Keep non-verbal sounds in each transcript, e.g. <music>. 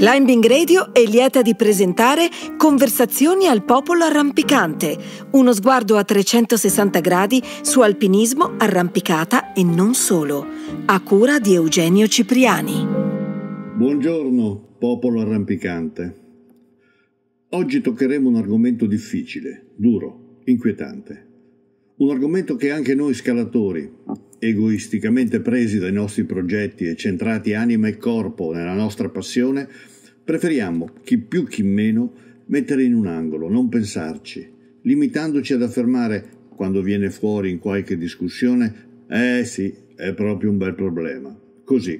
Climbing Radio è lieta di presentare Conversazioni al popolo arrampicante, uno sguardo a 360 gradi su alpinismo, arrampicata e non solo, a cura di Eugenio Cipriani. Buongiorno popolo arrampicante. Oggi toccheremo un argomento difficile, duro, inquietante. Un argomento che anche noi scalatori, egoisticamente presi dai nostri progetti e centrati anima e corpo nella nostra passione, preferiamo, chi più chi meno, mettere in un angolo, non pensarci, limitandoci ad affermare, quando viene fuori in qualche discussione, eh sì, è proprio un bel problema. Così,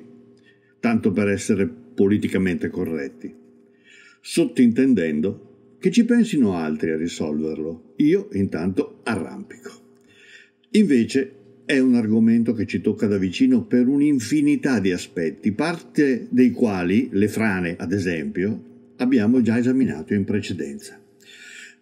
tanto per essere politicamente corretti. Sottintendendo che ci pensino altri a risolverlo. Io intanto arrampico. Invece è un argomento che ci tocca da vicino per un'infinità di aspetti, parte dei quali, le frane ad esempio, abbiamo già esaminato in precedenza.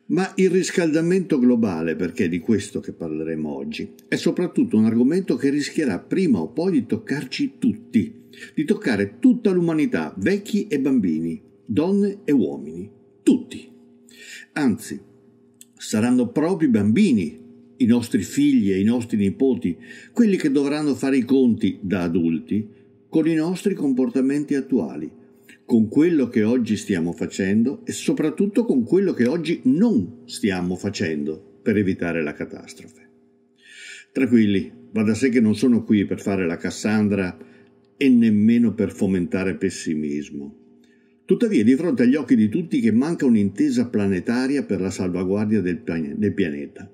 Ma il riscaldamento globale, perché è di questo che parleremo oggi, è soprattutto un argomento che rischierà prima o poi di toccarci tutti, di toccare tutta l'umanità, vecchi e bambini, donne e uomini, tutti. Anzi, saranno proprio i bambini i nostri figli e i nostri nipoti, quelli che dovranno fare i conti da adulti con i nostri comportamenti attuali, con quello che oggi stiamo facendo e soprattutto con quello che oggi non stiamo facendo per evitare la catastrofe. Tranquilli, va da sé che non sono qui per fare la Cassandra e nemmeno per fomentare pessimismo. Tuttavia, di fronte agli occhi di tutti che manca un'intesa planetaria per la salvaguardia del, pianeta,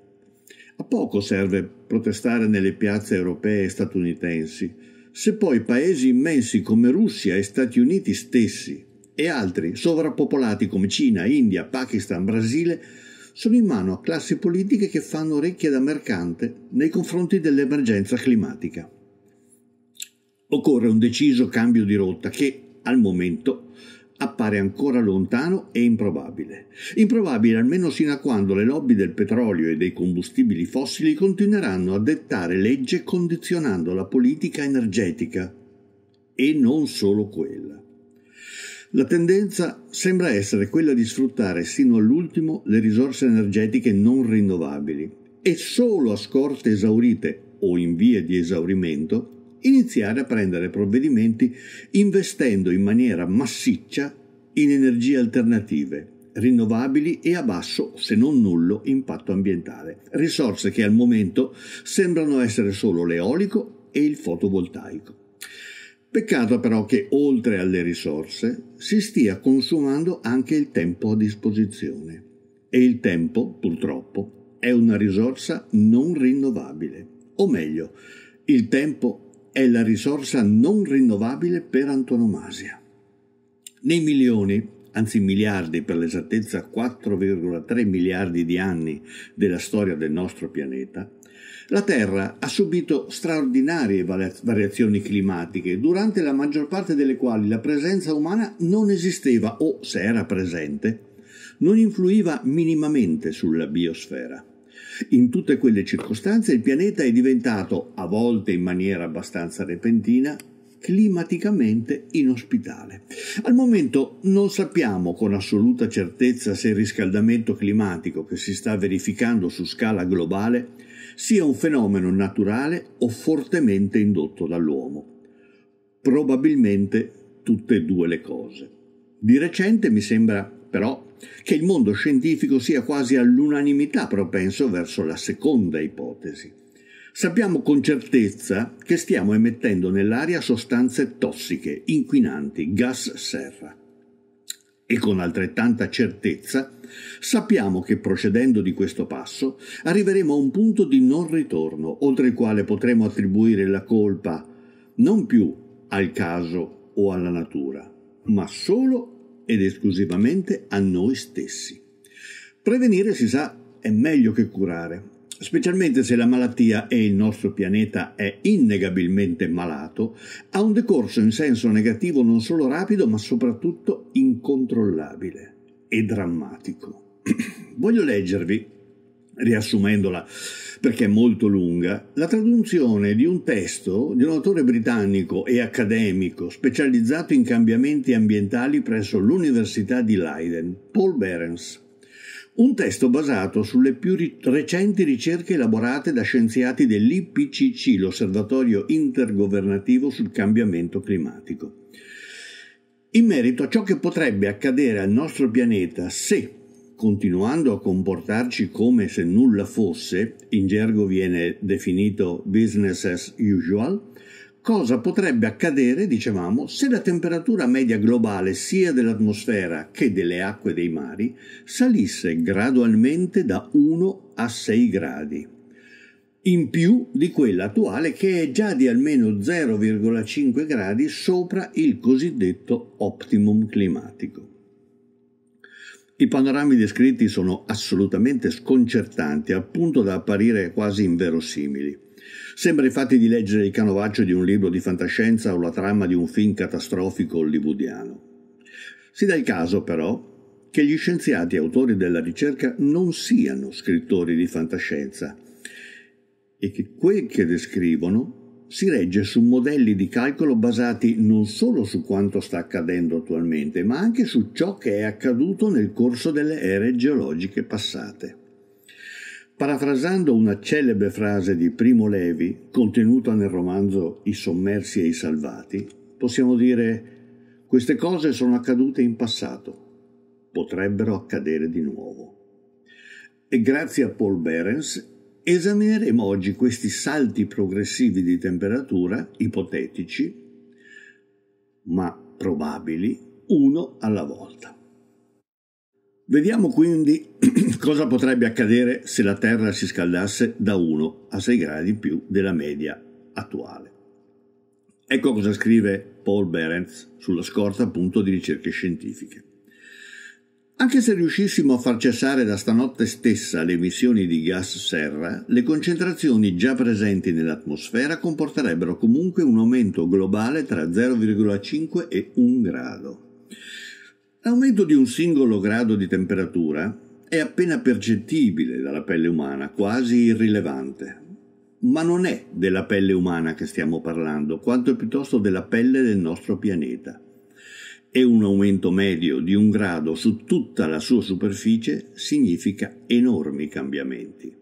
a poco serve protestare nelle piazze europee e statunitensi, se poi paesi immensi come Russia e Stati Uniti stessi e altri sovrappopolati come Cina, India, Pakistan, Brasile sono in mano a classi politiche che fanno orecchie da mercante nei confronti dell'emergenza climatica. Occorre un deciso cambio di rotta che, al momento, appare ancora lontano e improbabile. Improbabile almeno sino a quando le lobby del petrolio e dei combustibili fossili continueranno a dettare legge condizionando la politica energetica. E non solo quella. La tendenza sembra essere quella di sfruttare sino all'ultimo le risorse energetiche non rinnovabili e solo a scorte esaurite o in via di esaurimento iniziare a prendere provvedimenti investendo in maniera massiccia in energie alternative, rinnovabili e a basso, se non nullo, impatto ambientale, risorse che al momento sembrano essere solo l'eolico e il fotovoltaico. Peccato però che oltre alle risorse si stia consumando anche il tempo a disposizione e il tempo, purtroppo, è una risorsa non rinnovabile, o meglio, il tempo è la risorsa non rinnovabile per antonomasia. Nei milioni, anzi miliardi per l'esattezza 4,3 miliardi di anni della storia del nostro pianeta, la Terra ha subito straordinarie variazioni climatiche, durante la maggior parte delle quali la presenza umana non esisteva o, se era presente, non influiva minimamente sulla biosfera. In tutte quelle circostanze il pianeta è diventato, a volte in maniera abbastanza repentina, climaticamente inospitale. Al momento non sappiamo con assoluta certezza se il riscaldamento climatico che si sta verificando su scala globale sia un fenomeno naturale o fortemente indotto dall'uomo. Probabilmente tutte e due le cose. Di recente mi sembra però che il mondo scientifico sia quasi all'unanimità propenso verso la seconda ipotesi. Sappiamo con certezza che stiamo emettendo nell'aria sostanze tossiche, inquinanti, gas serra. E con altrettanta certezza sappiamo che procedendo di questo passo arriveremo a un punto di non ritorno, oltre il quale potremo attribuire la colpa non più al caso o alla natura, ma solo ed esclusivamente a noi stessi. Prevenire, si sa, è meglio che curare, specialmente se la malattia e il nostro pianeta è innegabilmente malato, ha un decorso in senso negativo non solo rapido ma soprattutto incontrollabile e drammatico. <clears throat> Voglio leggervi riassumendola perché è molto lunga, la traduzione di un testo di un autore britannico e accademico specializzato in cambiamenti ambientali presso l'Università di Leiden, Paul Behrens. Un testo basato sulle più recenti ricerche elaborate da scienziati dell'IPCC, l'Osservatorio Intergovernativo sul Cambiamento Climatico. In merito a ciò che potrebbe accadere al nostro pianeta se continuando a comportarci come se nulla fosse, in gergo viene definito business as usual, cosa potrebbe accadere, dicevamo, se la temperatura media globale sia dell'atmosfera che delle acque dei mari salisse gradualmente da 1 a 6 gradi in più di quella attuale che è già di almeno 0,5 gradi sopra il cosiddetto optimum climatico. I panorami descritti sono assolutamente sconcertanti, al punto da apparire quasi inverosimili. Sembra infatti di leggere il canovaccio di un libro di fantascienza o la trama di un film catastrofico hollywoodiano. Si dà il caso, però, che gli scienziati autori della ricerca non siano scrittori di fantascienza e che quel che descrivono si regge su modelli di calcolo basati non solo su quanto sta accadendo attualmente, ma anche su ciò che è accaduto nel corso delle ere geologiche passate. Parafrasando una celebre frase di Primo Levi, contenuta nel romanzo I sommersi e i salvati, possiamo dire queste cose sono accadute in passato, potrebbero accadere di nuovo. E grazie a Paul Behrens Esamineremo oggi questi salti progressivi di temperatura ipotetici, ma probabili, uno alla volta. Vediamo quindi <clears throat> cosa potrebbe accadere se la Terra si scaldasse da 1 a 6 gradi più della media attuale. Ecco cosa scrive Paul Behrens sulla scorta appunto di ricerche scientifiche. Anche se riuscissimo a far cessare da stanotte stessa le emissioni di gas serra, le concentrazioni già presenti nell'atmosfera comporterebbero comunque un aumento globale tra 0,5 e 1 grado. L'aumento di un singolo grado di temperatura è appena percettibile dalla pelle umana, quasi irrilevante. Ma non è della pelle umana che stiamo parlando, quanto piuttosto della pelle del nostro pianeta e un aumento medio di un grado su tutta la sua superficie significa enormi cambiamenti.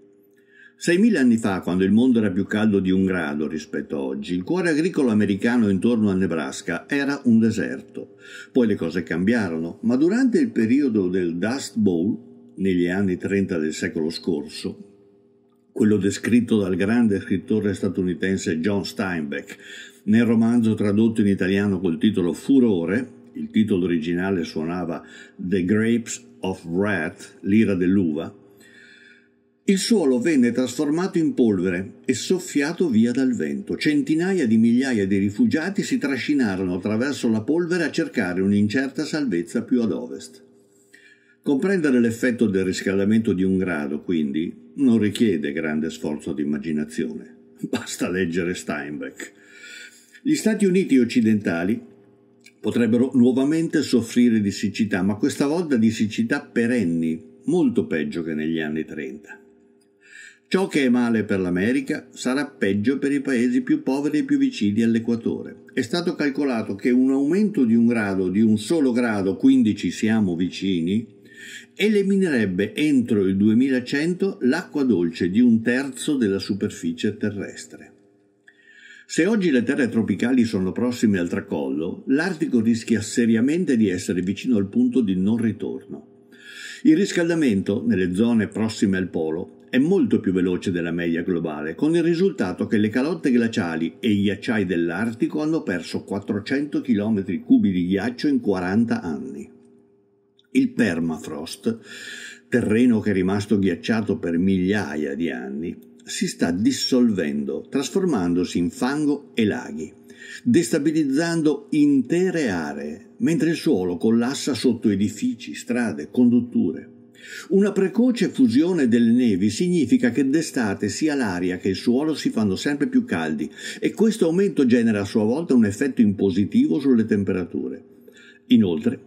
6.000 anni fa, quando il mondo era più caldo di un grado rispetto a oggi, il cuore agricolo americano intorno al Nebraska era un deserto. Poi le cose cambiarono, ma durante il periodo del Dust Bowl, negli anni 30 del secolo scorso, quello descritto dal grande scrittore statunitense John Steinbeck nel romanzo tradotto in italiano col titolo Furore, il titolo originale suonava The Grapes of Wrath, l'ira dell'uva, il suolo venne trasformato in polvere e soffiato via dal vento. Centinaia di migliaia di rifugiati si trascinarono attraverso la polvere a cercare un'incerta salvezza più ad ovest. Comprendere l'effetto del riscaldamento di un grado, quindi, non richiede grande sforzo di immaginazione. <laughs> Basta leggere Steinbeck. Gli Stati Uniti occidentali potrebbero nuovamente soffrire di siccità, ma questa volta di siccità perenni, molto peggio che negli anni 30. Ciò che è male per l'America sarà peggio per i paesi più poveri e più vicini all'equatore. È stato calcolato che un aumento di un grado, di un solo grado, quindi ci siamo vicini, eliminerebbe entro il 2100 l'acqua dolce di un terzo della superficie terrestre. Se oggi le terre tropicali sono prossime al tracollo, l'Artico rischia seriamente di essere vicino al punto di non ritorno. Il riscaldamento nelle zone prossime al polo è molto più veloce della media globale, con il risultato che le calotte glaciali e gli acciai dell'Artico hanno perso 400 km cubi di ghiaccio in 40 anni. Il permafrost, terreno che è rimasto ghiacciato per migliaia di anni, si sta dissolvendo, trasformandosi in fango e laghi, destabilizzando intere aree, mentre il suolo collassa sotto edifici, strade, condutture. Una precoce fusione delle nevi significa che d'estate sia l'aria che il suolo si fanno sempre più caldi e questo aumento genera a sua volta un effetto impositivo sulle temperature. Inoltre,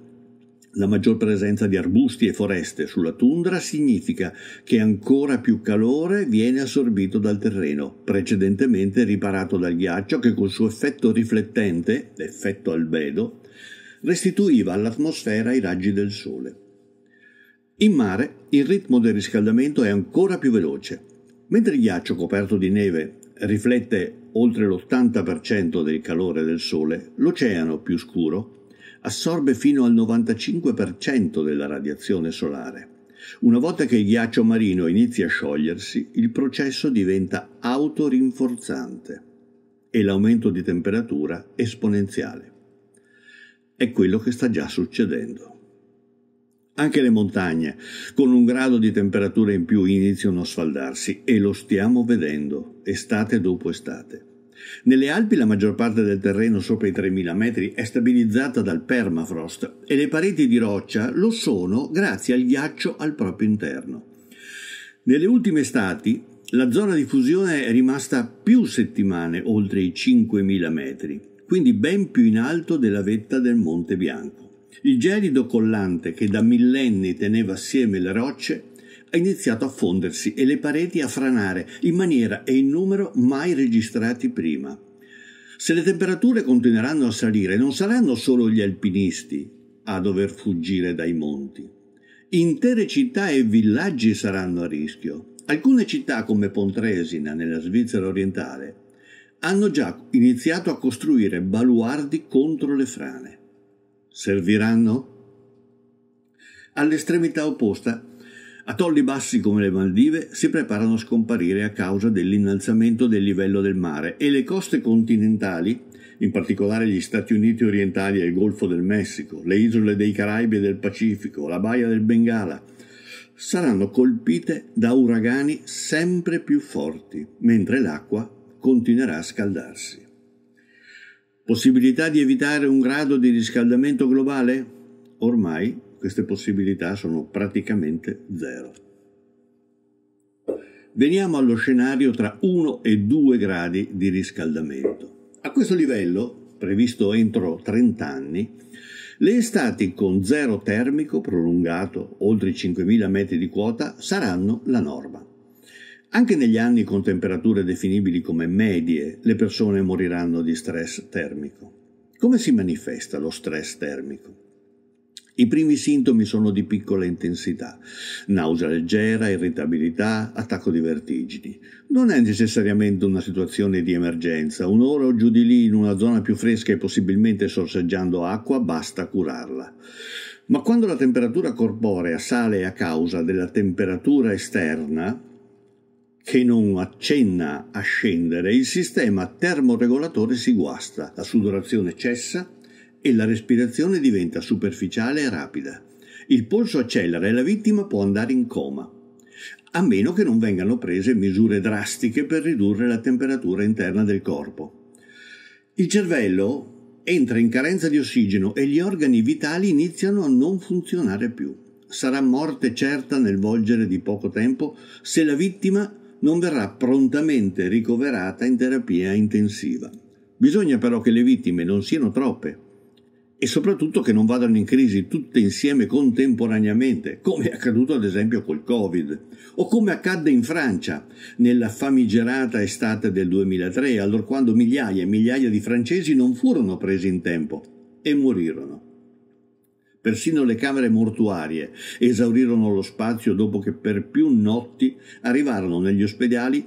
la maggior presenza di arbusti e foreste sulla tundra significa che ancora più calore viene assorbito dal terreno, precedentemente riparato dal ghiaccio che col suo effetto riflettente, effetto albedo, restituiva all'atmosfera i raggi del sole. In mare il ritmo del riscaldamento è ancora più veloce. Mentre il ghiaccio coperto di neve riflette oltre l'80% del calore del sole, l'oceano più scuro assorbe fino al 95% della radiazione solare. Una volta che il ghiaccio marino inizia a sciogliersi, il processo diventa autorinforzante e l'aumento di temperatura esponenziale. È quello che sta già succedendo. Anche le montagne, con un grado di temperatura in più, iniziano a sfaldarsi e lo stiamo vedendo, estate dopo estate. Nelle Alpi la maggior parte del terreno sopra i 3000 metri è stabilizzata dal permafrost e le pareti di roccia lo sono grazie al ghiaccio al proprio interno. Nelle ultime estati la zona di fusione è rimasta più settimane oltre i 5000 metri, quindi ben più in alto della vetta del Monte Bianco. Il gelido collante che da millenni teneva assieme le rocce ha iniziato a fondersi e le pareti a franare in maniera e in numero mai registrati prima. Se le temperature continueranno a salire, non saranno solo gli alpinisti a dover fuggire dai monti. Intere città e villaggi saranno a rischio. Alcune città come Pontresina, nella Svizzera orientale, hanno già iniziato a costruire baluardi contro le frane. Serviranno? All'estremità opposta Atolli bassi come le Maldive si preparano a scomparire a causa dell'innalzamento del livello del mare e le coste continentali, in particolare gli Stati Uniti orientali e il Golfo del Messico, le isole dei Caraibi e del Pacifico, la baia del Bengala, saranno colpite da uragani sempre più forti, mentre l'acqua continuerà a scaldarsi. Possibilità di evitare un grado di riscaldamento globale? Ormai queste possibilità sono praticamente zero. Veniamo allo scenario tra 1 e 2 gradi di riscaldamento. A questo livello, previsto entro 30 anni, le estati con zero termico prolungato oltre i 5.000 metri di quota saranno la norma. Anche negli anni con temperature definibili come medie, le persone moriranno di stress termico. Come si manifesta lo stress termico? I primi sintomi sono di piccola intensità, nausea leggera, irritabilità, attacco di vertigini. Non è necessariamente una situazione di emergenza, un'ora o giù di lì in una zona più fresca e possibilmente sorseggiando acqua basta curarla. Ma quando la temperatura corporea sale a causa della temperatura esterna, che non accenna a scendere, il sistema termoregolatore si guasta, la sudorazione cessa e la respirazione diventa superficiale e rapida. Il polso accelera e la vittima può andare in coma, a meno che non vengano prese misure drastiche per ridurre la temperatura interna del corpo. Il cervello entra in carenza di ossigeno e gli organi vitali iniziano a non funzionare più. Sarà morte certa nel volgere di poco tempo se la vittima non verrà prontamente ricoverata in terapia intensiva. Bisogna però che le vittime non siano troppe, e soprattutto che non vadano in crisi tutte insieme contemporaneamente, come è accaduto ad esempio col Covid, o come accadde in Francia nella famigerata estate del 2003, allora quando migliaia e migliaia di francesi non furono presi in tempo e morirono. Persino le camere mortuarie esaurirono lo spazio dopo che per più notti arrivarono negli ospedali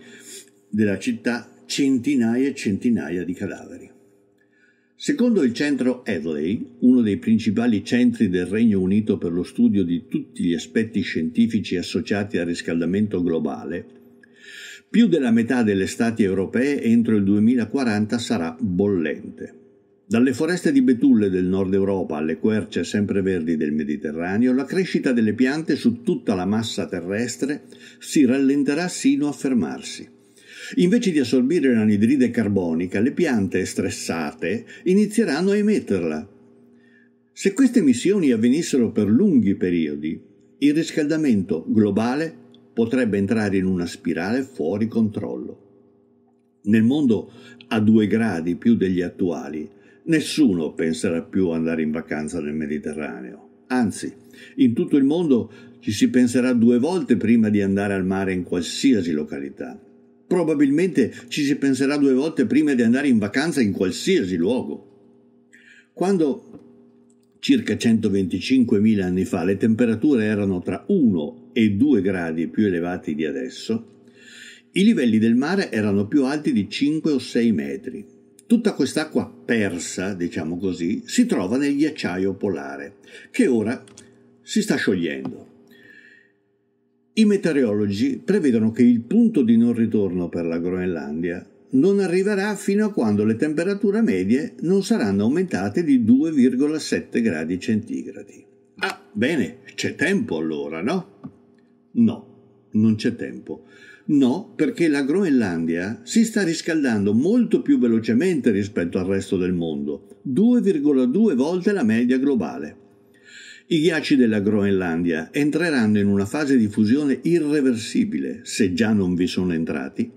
della città centinaia e centinaia di cadaveri. Secondo il centro Hadley, uno dei principali centri del Regno Unito per lo studio di tutti gli aspetti scientifici associati al riscaldamento globale, più della metà delle stati europee entro il 2040 sarà bollente. Dalle foreste di betulle del nord Europa alle querce sempreverdi del Mediterraneo, la crescita delle piante su tutta la massa terrestre si rallenterà sino a fermarsi. Invece di assorbire l'anidride carbonica, le piante stressate inizieranno a emetterla. Se queste emissioni avvenissero per lunghi periodi, il riscaldamento globale potrebbe entrare in una spirale fuori controllo. Nel mondo a due gradi più degli attuali, nessuno penserà più ad andare in vacanza nel Mediterraneo. Anzi, in tutto il mondo ci si penserà due volte prima di andare al mare in qualsiasi località. Probabilmente ci si penserà due volte prima di andare in vacanza in qualsiasi luogo. Quando circa 125.000 anni fa le temperature erano tra 1 e 2 gradi più elevati di adesso, i livelli del mare erano più alti di 5 o 6 metri. Tutta quest'acqua persa, diciamo così, si trova nel ghiacciaio polare, che ora si sta sciogliendo. I meteorologi prevedono che il punto di non ritorno per la Groenlandia non arriverà fino a quando le temperature medie non saranno aumentate di 2,7 gradi centigradi. Ah, bene, c'è tempo allora, no? No, non c'è tempo. No, perché la Groenlandia si sta riscaldando molto più velocemente rispetto al resto del mondo, 2,2 volte la media globale. I ghiacci della Groenlandia entreranno in una fase di fusione irreversibile, se già non vi sono entrati,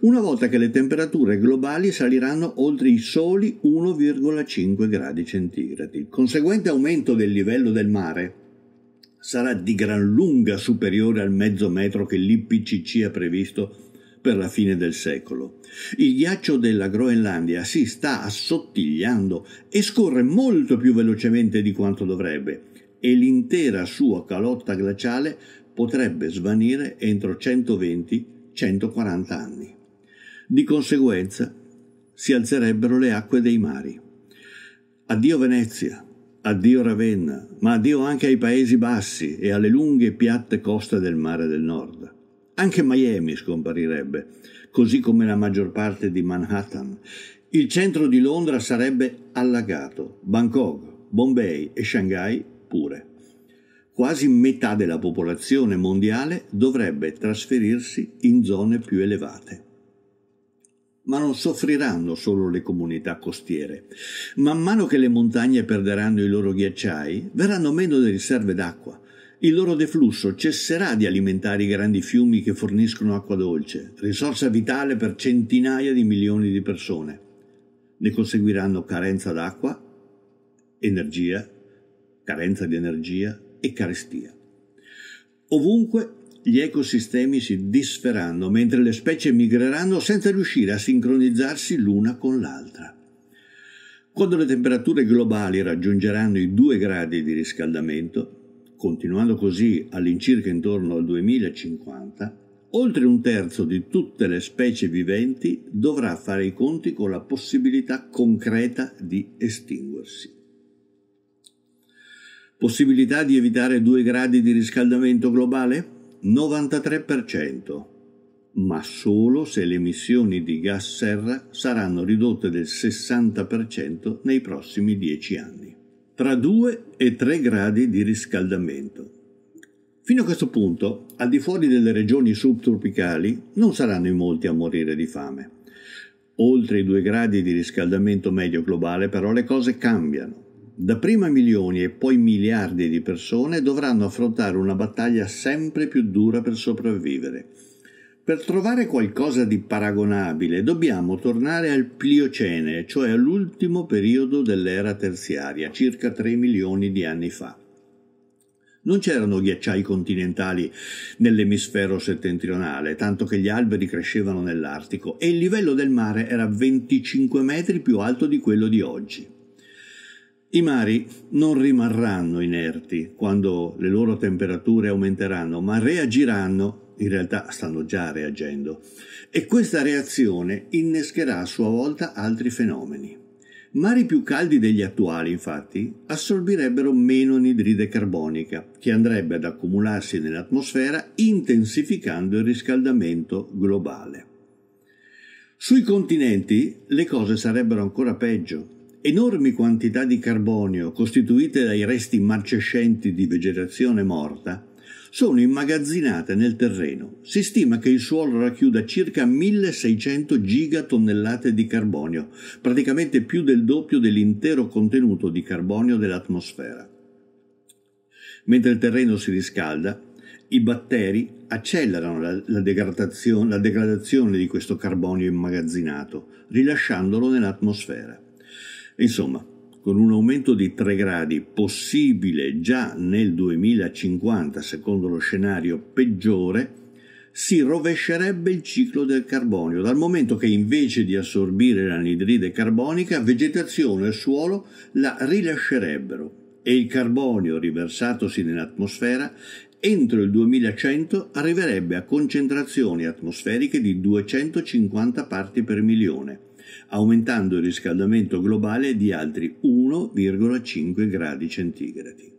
una volta che le temperature globali saliranno oltre i soli 1,5 gradi centigradi. Il conseguente aumento del livello del mare sarà di gran lunga superiore al mezzo metro che l'IPCC ha previsto per la fine del secolo. Il ghiaccio della Groenlandia si sta assottigliando e scorre molto più velocemente di quanto dovrebbe e l'intera sua calotta glaciale potrebbe svanire entro 120-140 anni. Di conseguenza si alzerebbero le acque dei mari. Addio Venezia, addio Ravenna, ma addio anche ai Paesi Bassi e alle lunghe piatte coste del mare del nord. Anche Miami scomparirebbe, così come la maggior parte di Manhattan. Il centro di Londra sarebbe allagato, Bangkok, Bombay e Shanghai pure. Quasi metà della popolazione mondiale dovrebbe trasferirsi in zone più elevate. Ma non soffriranno solo le comunità costiere. Man mano che le montagne perderanno i loro ghiacciai, verranno meno le riserve d'acqua, il loro deflusso cesserà di alimentare i grandi fiumi che forniscono acqua dolce, risorsa vitale per centinaia di milioni di persone. Ne conseguiranno carenza d'acqua, energia carenza di energia e carestia. Ovunque gli ecosistemi si disferanno mentre le specie migreranno senza riuscire a sincronizzarsi l'una con l'altra. Quando le temperature globali raggiungeranno i 2 gradi di riscaldamento, continuando così all'incirca intorno al 2050, oltre un terzo di tutte le specie viventi dovrà fare i conti con la possibilità concreta di estinguersi. Possibilità di evitare 2 gradi di riscaldamento globale? 93%, ma solo se le emissioni di gas serra saranno ridotte del 60% nei prossimi 10 anni. Tra 2 e 3 gradi di riscaldamento. Fino a questo punto, al di fuori delle regioni subtropicali, non saranno in molti a morire di fame. Oltre i 2 gradi di riscaldamento medio globale, però, le cose cambiano Dapprima milioni e poi miliardi di persone dovranno affrontare una battaglia sempre più dura per sopravvivere. Per trovare qualcosa di paragonabile dobbiamo tornare al Pliocene, cioè all'ultimo periodo dell'era terziaria, circa 3 milioni di anni fa. Non c'erano ghiacciai continentali nell'emisfero settentrionale, tanto che gli alberi crescevano nell'Artico e il livello del mare era 25 metri più alto di quello di oggi. I mari non rimarranno inerti quando le loro temperature aumenteranno, ma reagiranno, in realtà stanno già reagendo, e questa reazione innescherà a sua volta altri fenomeni. Mari più caldi degli attuali, infatti, assorbirebbero meno anidride carbonica, che andrebbe ad accumularsi nell'atmosfera intensificando il riscaldamento globale. Sui continenti le cose sarebbero ancora peggio Enormi quantità di carbonio costituite dai resti marcescenti di vegetazione morta sono immagazzinate nel terreno. Si stima che il suolo racchiuda circa 1600 gigatonnellate di carbonio, praticamente più del doppio dell'intero contenuto di carbonio dell'atmosfera. Mentre il terreno si riscalda, i batteri accelerano la, la, degradazione, la degradazione di questo carbonio immagazzinato, rilasciandolo nell'atmosfera. Insomma, con un aumento di 3 gradi possibile già nel 2050, secondo lo scenario peggiore, si rovescerebbe il ciclo del carbonio, dal momento che invece di assorbire l'anidride carbonica, vegetazione e suolo la rilascerebbero e il carbonio riversatosi nell'atmosfera entro il 2100 arriverebbe a concentrazioni atmosferiche di 250 parti per milione, aumentando il riscaldamento globale di altri 1,5 gradi centigradi.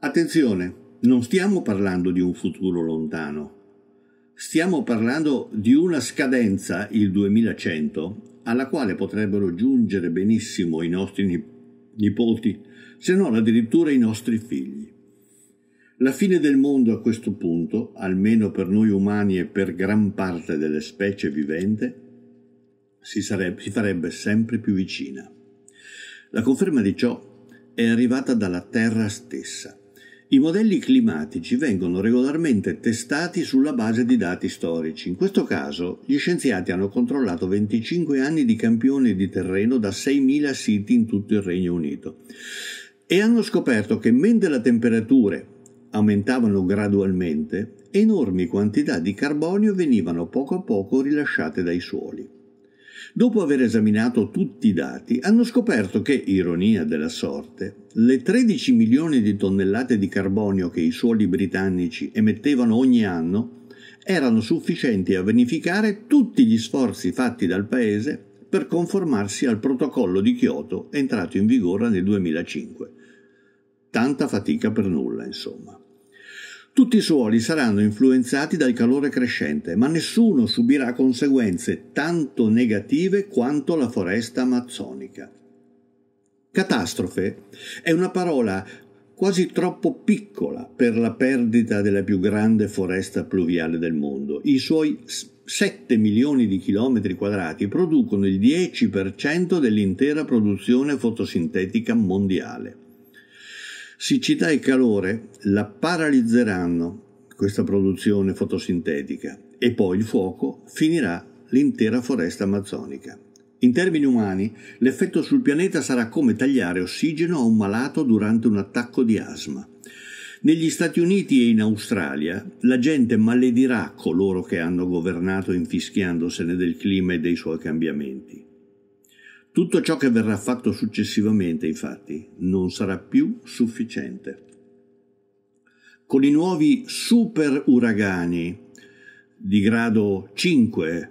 Attenzione, non stiamo parlando di un futuro lontano, stiamo parlando di una scadenza, il 2100, alla quale potrebbero giungere benissimo i nostri nipoti, se non addirittura i nostri figli. La fine del mondo a questo punto, almeno per noi umani e per gran parte delle specie vivente, si, sarebbe, si farebbe sempre più vicina. La conferma di ciò è arrivata dalla Terra stessa. I modelli climatici vengono regolarmente testati sulla base di dati storici. In questo caso gli scienziati hanno controllato 25 anni di campioni di terreno da 6.000 siti in tutto il Regno Unito e hanno scoperto che mentre le temperature aumentavano gradualmente, enormi quantità di carbonio venivano poco a poco rilasciate dai suoli. Dopo aver esaminato tutti i dati, hanno scoperto che, ironia della sorte, le 13 milioni di tonnellate di carbonio che i suoli britannici emettevano ogni anno erano sufficienti a vanificare tutti gli sforzi fatti dal Paese per conformarsi al protocollo di Kyoto entrato in vigore nel 2005. Tanta fatica per nulla, insomma. Tutti i suoli saranno influenzati dal calore crescente, ma nessuno subirà conseguenze tanto negative quanto la foresta amazzonica. Catastrofe è una parola quasi troppo piccola per la perdita della più grande foresta pluviale del mondo. I suoi 7 milioni di chilometri quadrati producono il 10% dell'intera produzione fotosintetica mondiale. Siccità e calore la paralizzeranno, questa produzione fotosintetica, e poi il fuoco finirà l'intera foresta amazzonica. In termini umani, l'effetto sul pianeta sarà come tagliare ossigeno a un malato durante un attacco di asma. Negli Stati Uniti e in Australia la gente maledirà coloro che hanno governato infischiandosene del clima e dei suoi cambiamenti. Tutto ciò che verrà fatto successivamente, infatti, non sarà più sufficiente. Con i nuovi super uragani di grado 5,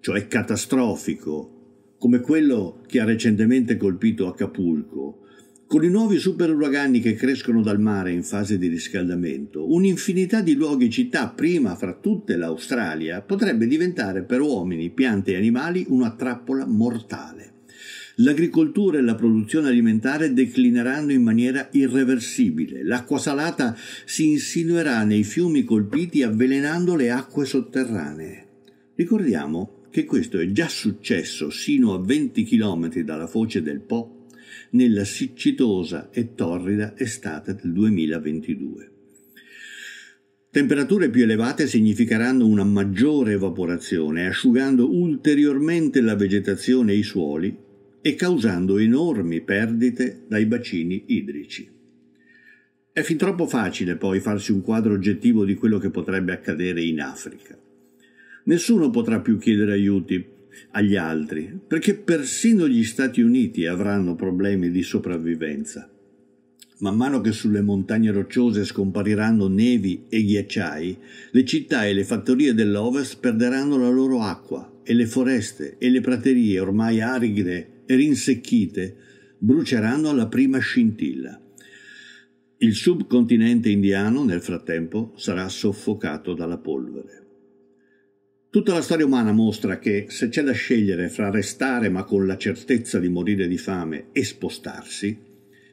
cioè catastrofico, come quello che ha recentemente colpito Acapulco, con i nuovi super uragani che crescono dal mare in fase di riscaldamento, un'infinità di luoghi e città, prima fra tutte l'Australia, potrebbe diventare per uomini, piante e animali una trappola mortale l'agricoltura e la produzione alimentare declineranno in maniera irreversibile. L'acqua salata si insinuerà nei fiumi colpiti avvelenando le acque sotterranee. Ricordiamo che questo è già successo sino a 20 km dalla foce del Po nella siccitosa e torrida estate del 2022. Temperature più elevate significheranno una maggiore evaporazione, asciugando ulteriormente la vegetazione e i suoli, e causando enormi perdite dai bacini idrici. È fin troppo facile poi farsi un quadro oggettivo di quello che potrebbe accadere in Africa. Nessuno potrà più chiedere aiuti agli altri, perché persino gli Stati Uniti avranno problemi di sopravvivenza. Man mano che sulle montagne rocciose scompariranno nevi e ghiacciai, le città e le fattorie dell'Ovest perderanno la loro acqua e le foreste e le praterie ormai aride e rinsecchite, bruceranno alla prima scintilla. Il subcontinente indiano, nel frattempo, sarà soffocato dalla polvere. Tutta la storia umana mostra che se c'è da scegliere fra restare ma con la certezza di morire di fame e spostarsi,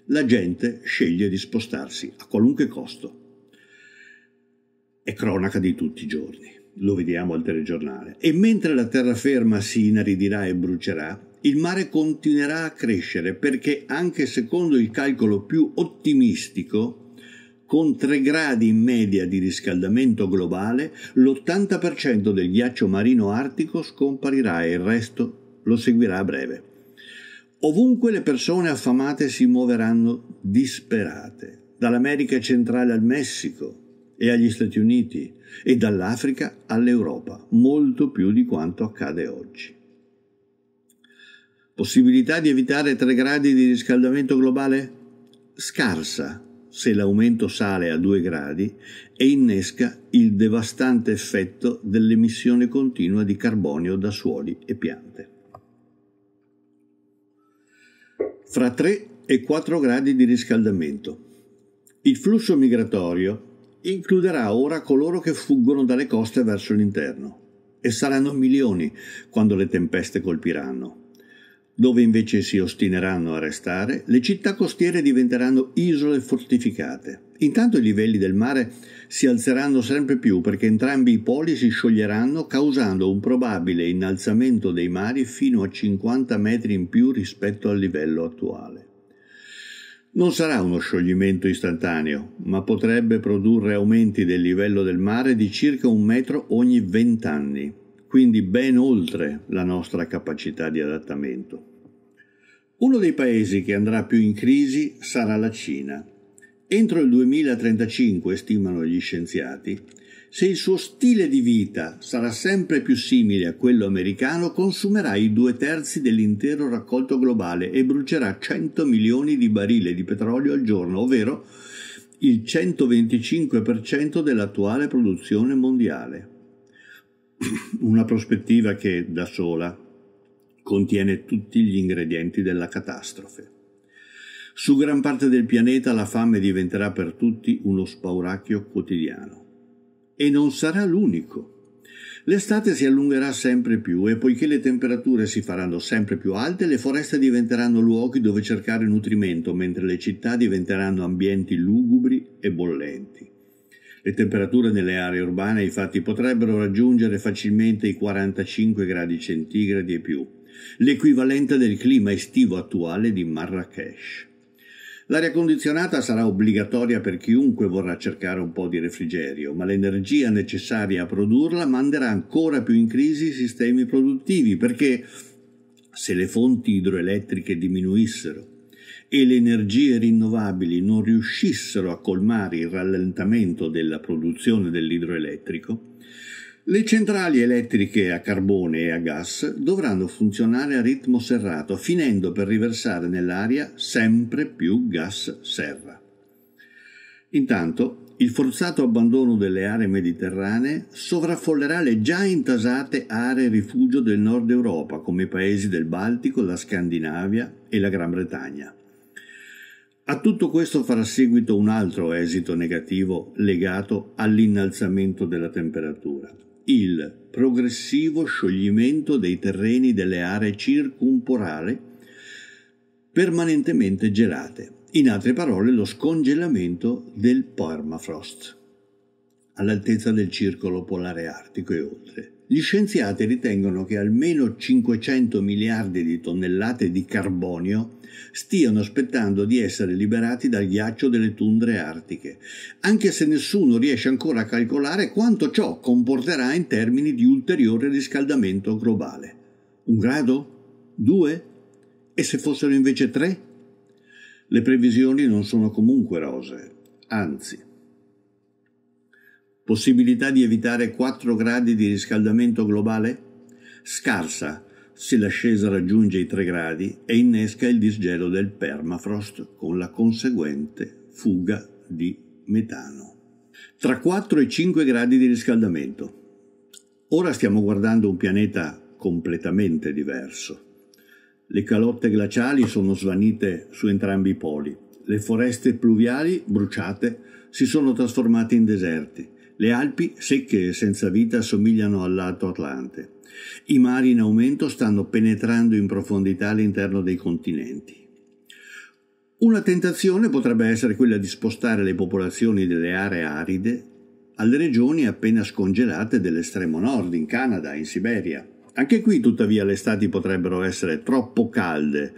la gente sceglie di spostarsi a qualunque costo. È cronaca di tutti i giorni, lo vediamo al telegiornale. E mentre la terraferma si inaridirà e brucerà, il mare continuerà a crescere perché anche secondo il calcolo più ottimistico, con 3 gradi in media di riscaldamento globale, l'80% del ghiaccio marino artico scomparirà e il resto lo seguirà a breve. Ovunque le persone affamate si muoveranno disperate, dall'America centrale al Messico, e agli Stati Uniti e dall'Africa all'Europa, molto più di quanto accade oggi. Possibilità di evitare 3 gradi di riscaldamento globale? Scarsa se l'aumento sale a 2 gradi e innesca il devastante effetto dell'emissione continua di carbonio da suoli e piante. Fra 3 e 4 gradi di riscaldamento. Il flusso migratorio includerà ora coloro che fuggono dalle coste verso l'interno e saranno milioni quando le tempeste colpiranno dove invece si ostineranno a restare, le città costiere diventeranno isole fortificate. Intanto i livelli del mare si alzeranno sempre più perché entrambi i poli si scioglieranno causando un probabile innalzamento dei mari fino a 50 metri in più rispetto al livello attuale. Non sarà uno scioglimento istantaneo, ma potrebbe produrre aumenti del livello del mare di circa un metro ogni vent'anni, quindi ben oltre la nostra capacità di adattamento. Uno dei paesi che andrà più in crisi sarà la Cina. Entro il 2035, stimano gli scienziati, se il suo stile di vita sarà sempre più simile a quello americano, consumerà i due terzi dell'intero raccolto globale e brucerà 100 milioni di barile di petrolio al giorno, ovvero il 125% dell'attuale produzione mondiale. <clears throat> Una prospettiva che da sola contiene tutti gli ingredienti della catastrofe. Su gran parte del pianeta la fame diventerà per tutti uno spauracchio quotidiano. E non sarà l'unico. L'estate si allungherà sempre più e poiché le temperature si faranno sempre più alte, le foreste diventeranno luoghi dove cercare nutrimento, mentre le città diventeranno ambienti lugubri e bollenti. Le temperature nelle aree urbane infatti potrebbero raggiungere facilmente i 45 gradi centigradi e più, l'equivalente del clima estivo attuale di Marrakesh. L'aria condizionata sarà obbligatoria per chiunque vorrà cercare un po' di refrigerio, ma l'energia necessaria a produrla manderà ancora più in crisi i sistemi produttivi perché se le fonti idroelettriche diminuissero e le energie rinnovabili non riuscissero a colmare il rallentamento della produzione dell'idroelettrico, le centrali elettriche a carbone e a gas dovranno funzionare a ritmo serrato, finendo per riversare nell'aria sempre più gas serra. Intanto, il forzato abbandono delle aree mediterranee sovraffollerà le già intasate aree rifugio del nord Europa, come i paesi del Baltico, la Scandinavia e la Gran Bretagna. A tutto questo farà seguito un altro esito negativo legato all'innalzamento della temperatura il progressivo scioglimento dei terreni delle aree circumporali permanentemente gelate, in altre parole lo scongelamento del permafrost, all'altezza del circolo polare artico e oltre. Gli scienziati ritengono che almeno 500 miliardi di tonnellate di carbonio stiano aspettando di essere liberati dal ghiaccio delle tundre artiche, anche se nessuno riesce ancora a calcolare quanto ciò comporterà in termini di ulteriore riscaldamento globale. Un grado? Due? E se fossero invece tre? Le previsioni non sono comunque rose, anzi Possibilità di evitare 4 gradi di riscaldamento globale? Scarsa se l'ascesa raggiunge i 3 gradi e innesca il disgelo del permafrost con la conseguente fuga di metano. Tra 4 e 5 gradi di riscaldamento. Ora stiamo guardando un pianeta completamente diverso. Le calotte glaciali sono svanite su entrambi i poli, le foreste pluviali bruciate si sono trasformate in deserti, le Alpi, secche e senza vita, somigliano all'Alto Atlante. I mari in aumento stanno penetrando in profondità all'interno dei continenti. Una tentazione potrebbe essere quella di spostare le popolazioni delle aree aride alle regioni appena scongelate dell'estremo nord, in Canada, in Siberia. Anche qui, tuttavia, le estati potrebbero essere troppo calde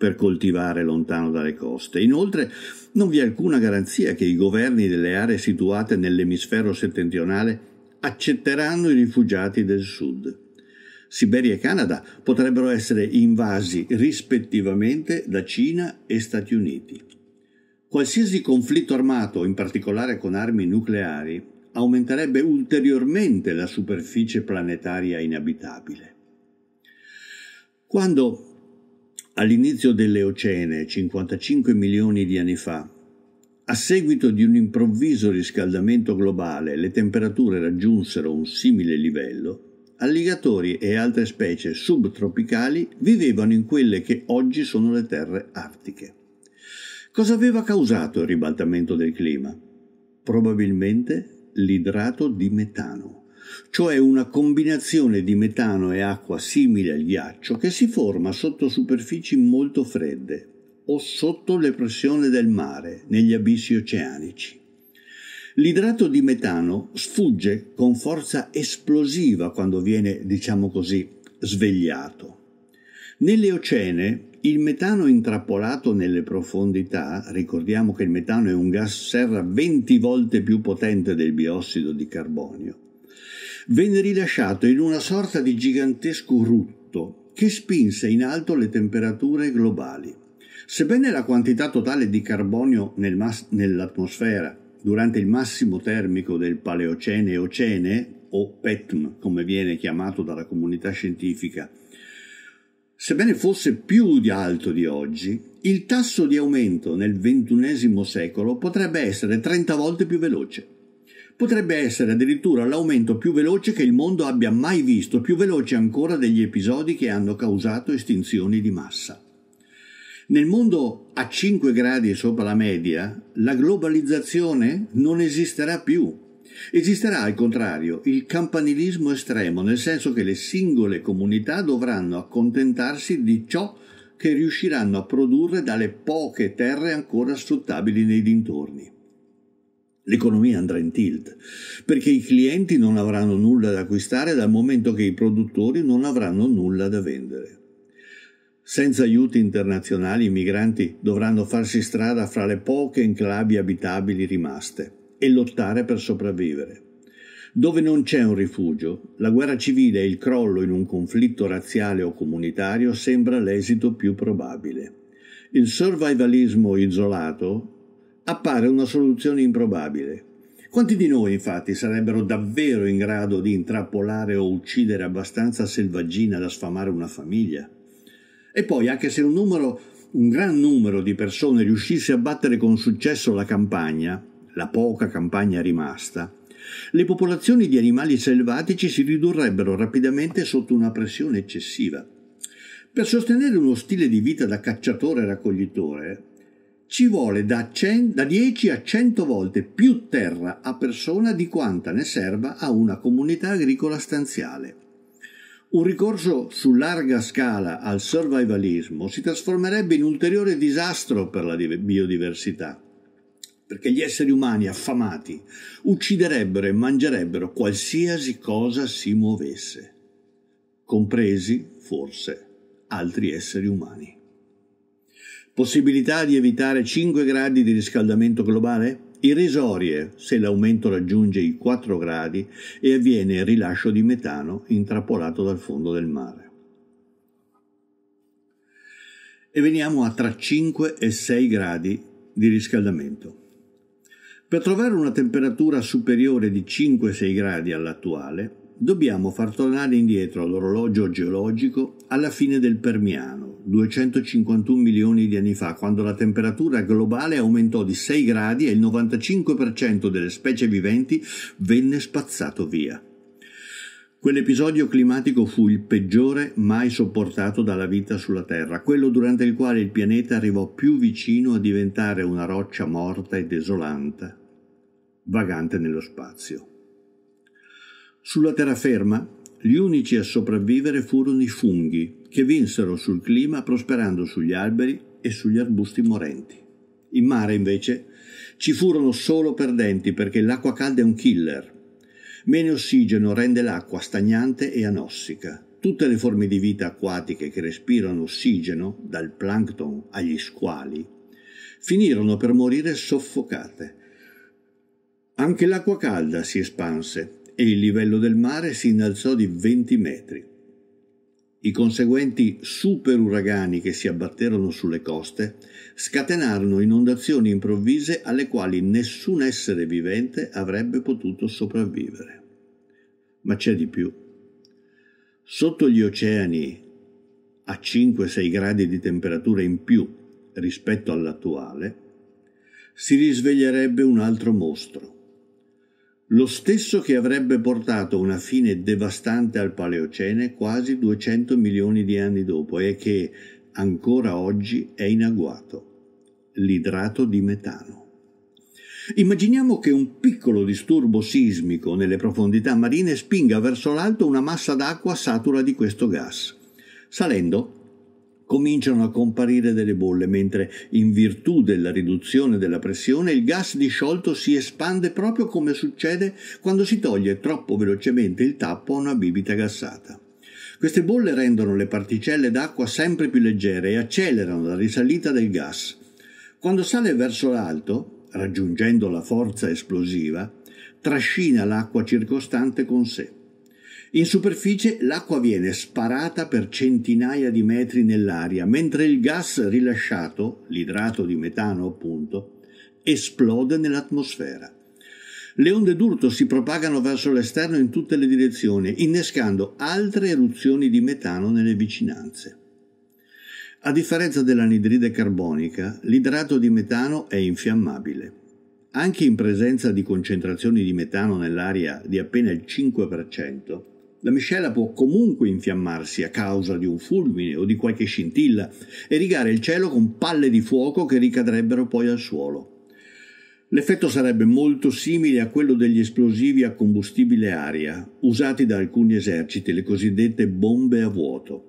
per coltivare lontano dalle coste. Inoltre non vi è alcuna garanzia che i governi delle aree situate nell'emisfero settentrionale accetteranno i rifugiati del sud. Siberia e Canada potrebbero essere invasi rispettivamente da Cina e Stati Uniti. Qualsiasi conflitto armato, in particolare con armi nucleari, aumenterebbe ulteriormente la superficie planetaria inabitabile. Quando all'inizio dell'Eocene, 55 milioni di anni fa, a seguito di un improvviso riscaldamento globale, le temperature raggiunsero un simile livello, alligatori e altre specie subtropicali vivevano in quelle che oggi sono le terre artiche. Cosa aveva causato il ribaltamento del clima? Probabilmente l'idrato di metano cioè una combinazione di metano e acqua simile al ghiaccio che si forma sotto superfici molto fredde o sotto le pressioni del mare, negli abissi oceanici. L'idrato di metano sfugge con forza esplosiva quando viene, diciamo così, svegliato. Nelle oceane il metano intrappolato nelle profondità, ricordiamo che il metano è un gas serra 20 volte più potente del biossido di carbonio, venne rilasciato in una sorta di gigantesco rutto che spinse in alto le temperature globali. Sebbene la quantità totale di carbonio nel mas- nell'atmosfera durante il massimo termico del Paleocene e Ocene, o PETM come viene chiamato dalla comunità scientifica, sebbene fosse più di alto di oggi, il tasso di aumento nel XXI secolo potrebbe essere 30 volte più veloce potrebbe essere addirittura l'aumento più veloce che il mondo abbia mai visto, più veloce ancora degli episodi che hanno causato estinzioni di massa. Nel mondo a 5 gradi sopra la media, la globalizzazione non esisterà più. Esisterà al contrario il campanilismo estremo, nel senso che le singole comunità dovranno accontentarsi di ciò che riusciranno a produrre dalle poche terre ancora sfruttabili nei dintorni. L'economia andrà in tilt, perché i clienti non avranno nulla da acquistare dal momento che i produttori non avranno nulla da vendere. Senza aiuti internazionali i migranti dovranno farsi strada fra le poche enclavi abitabili rimaste e lottare per sopravvivere. Dove non c'è un rifugio, la guerra civile e il crollo in un conflitto razziale o comunitario sembra l'esito più probabile. Il survivalismo isolato appare una soluzione improbabile. Quanti di noi infatti sarebbero davvero in grado di intrappolare o uccidere abbastanza selvaggina da sfamare una famiglia? E poi, anche se un numero, un gran numero di persone riuscisse a battere con successo la campagna, la poca campagna rimasta, le popolazioni di animali selvatici si ridurrebbero rapidamente sotto una pressione eccessiva. Per sostenere uno stile di vita da cacciatore-raccoglitore, ci vuole da, 100, da 10 a 100 volte più terra a persona di quanta ne serva a una comunità agricola stanziale. Un ricorso su larga scala al survivalismo si trasformerebbe in ulteriore disastro per la biodiversità, perché gli esseri umani affamati ucciderebbero e mangerebbero qualsiasi cosa si muovesse, compresi, forse, altri esseri umani. Possibilità di evitare 5 gradi di riscaldamento globale? Irrisorie se l'aumento raggiunge i 4 gradi e avviene il rilascio di metano intrappolato dal fondo del mare. E veniamo a tra 5 e 6 gradi di riscaldamento. Per trovare una temperatura superiore di 5-6 gradi all'attuale, dobbiamo far tornare indietro l'orologio geologico alla fine del Permiano, 251 milioni di anni fa, quando la temperatura globale aumentò di 6 gradi e il 95% delle specie viventi venne spazzato via. Quell'episodio climatico fu il peggiore mai sopportato dalla vita sulla Terra, quello durante il quale il pianeta arrivò più vicino a diventare una roccia morta e desolante, vagante nello spazio. Sulla terraferma gli unici a sopravvivere furono i funghi, che vinsero sul clima prosperando sugli alberi e sugli arbusti morenti. In mare, invece, ci furono solo perdenti perché l'acqua calda è un killer. Meno ossigeno rende l'acqua stagnante e anossica. Tutte le forme di vita acquatiche che respirano ossigeno, dal plankton agli squali, finirono per morire soffocate. Anche l'acqua calda si espanse, e il livello del mare si innalzò di 20 metri. I conseguenti superuragani che si abbatterono sulle coste scatenarono inondazioni improvvise alle quali nessun essere vivente avrebbe potuto sopravvivere. Ma c'è di più. Sotto gli oceani, a 5-6 gradi di temperatura in più rispetto all'attuale, si risveglierebbe un altro mostro lo stesso che avrebbe portato una fine devastante al Paleocene quasi 200 milioni di anni dopo e che ancora oggi è in agguato, l'idrato di metano. Immaginiamo che un piccolo disturbo sismico nelle profondità marine spinga verso l'alto una massa d'acqua satura di questo gas. Salendo, cominciano a comparire delle bolle, mentre in virtù della riduzione della pressione il gas disciolto si espande proprio come succede quando si toglie troppo velocemente il tappo a una bibita gassata. Queste bolle rendono le particelle d'acqua sempre più leggere e accelerano la risalita del gas. Quando sale verso l'alto, raggiungendo la forza esplosiva, trascina l'acqua circostante con sé. In superficie l'acqua viene sparata per centinaia di metri nell'aria, mentre il gas rilasciato, l'idrato di metano appunto, esplode nell'atmosfera. Le onde d'urto si propagano verso l'esterno in tutte le direzioni, innescando altre eruzioni di metano nelle vicinanze. A differenza dell'anidride carbonica, l'idrato di metano è infiammabile. Anche in presenza di concentrazioni di metano nell'aria di appena il 5%, la miscela può comunque infiammarsi a causa di un fulmine o di qualche scintilla e rigare il cielo con palle di fuoco che ricadrebbero poi al suolo. L'effetto sarebbe molto simile a quello degli esplosivi a combustibile aria usati da alcuni eserciti, le cosiddette bombe a vuoto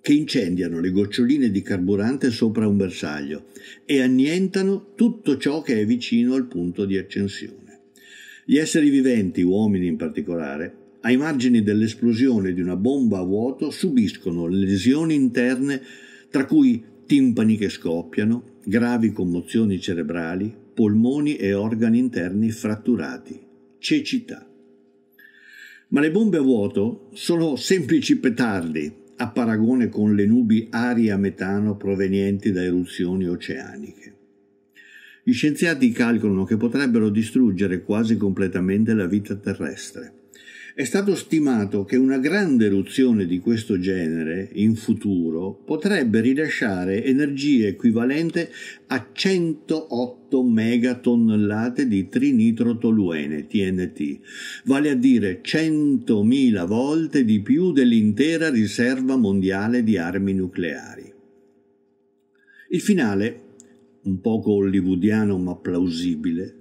che incendiano le goccioline di carburante sopra un bersaglio e annientano tutto ciò che è vicino al punto di accensione. Gli esseri viventi, uomini in particolare, ai margini dell'esplosione di una bomba a vuoto subiscono lesioni interne tra cui timpani che scoppiano, gravi commozioni cerebrali, polmoni e organi interni fratturati, cecità. Ma le bombe a vuoto sono semplici petardi a paragone con le nubi aria-metano provenienti da eruzioni oceaniche. Gli scienziati calcolano che potrebbero distruggere quasi completamente la vita terrestre è stato stimato che una grande eruzione di questo genere in futuro potrebbe rilasciare energia equivalente a 108 megatonnellate di trinitrotoluene TNT, vale a dire 100.000 volte di più dell'intera riserva mondiale di armi nucleari. Il finale, un poco hollywoodiano ma plausibile,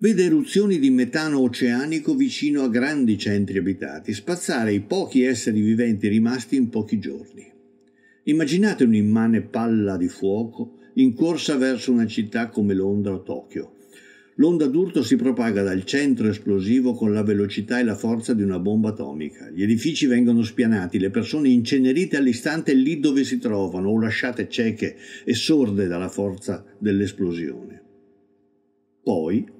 vede eruzioni di metano oceanico vicino a grandi centri abitati spazzare i pochi esseri viventi rimasti in pochi giorni. Immaginate un'immane palla di fuoco in corsa verso una città come Londra o Tokyo. L'onda d'urto si propaga dal centro esplosivo con la velocità e la forza di una bomba atomica. Gli edifici vengono spianati, le persone incenerite all'istante lì dove si trovano o lasciate cieche e sorde dalla forza dell'esplosione. Poi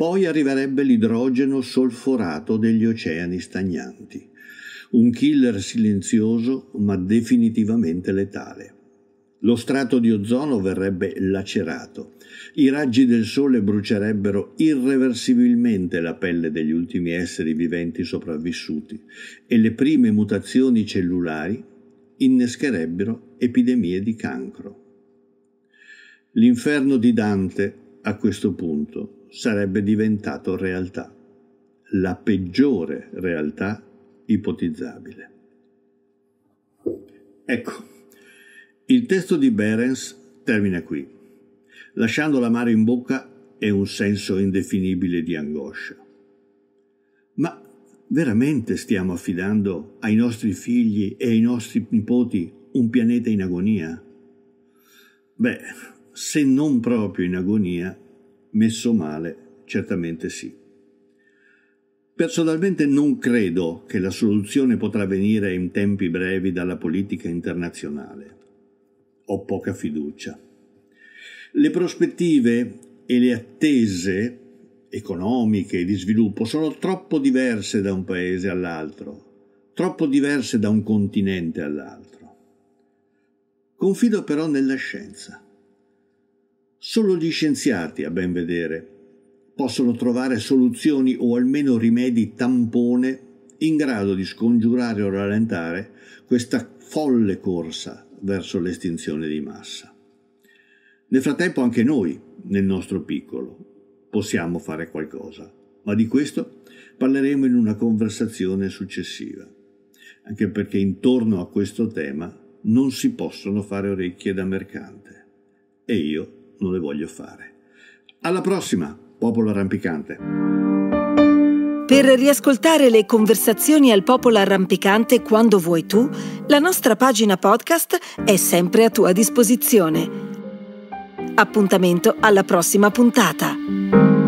poi arriverebbe l'idrogeno solforato degli oceani stagnanti, un killer silenzioso ma definitivamente letale. Lo strato di ozono verrebbe lacerato, i raggi del sole brucierebbero irreversibilmente la pelle degli ultimi esseri viventi sopravvissuti e le prime mutazioni cellulari innescherebbero epidemie di cancro. L'inferno di Dante, a questo punto, sarebbe diventato realtà, la peggiore realtà ipotizzabile. Ecco, il testo di Berens termina qui, lasciando l'amaro in bocca e un senso indefinibile di angoscia. Ma veramente stiamo affidando ai nostri figli e ai nostri nipoti un pianeta in agonia? Beh, se non proprio in agonia, messo male, certamente sì. Personalmente non credo che la soluzione potrà venire in tempi brevi dalla politica internazionale. Ho poca fiducia. Le prospettive e le attese economiche e di sviluppo sono troppo diverse da un paese all'altro, troppo diverse da un continente all'altro. Confido però nella scienza. Solo gli scienziati, a ben vedere, possono trovare soluzioni o almeno rimedi tampone in grado di scongiurare o rallentare questa folle corsa verso l'estinzione di massa. Nel frattempo anche noi, nel nostro piccolo, possiamo fare qualcosa, ma di questo parleremo in una conversazione successiva, anche perché intorno a questo tema non si possono fare orecchie da mercante. E io non le voglio fare. Alla prossima, popolo arrampicante! Per riascoltare le conversazioni al popolo arrampicante quando vuoi tu, la nostra pagina podcast è sempre a tua disposizione. Appuntamento alla prossima puntata.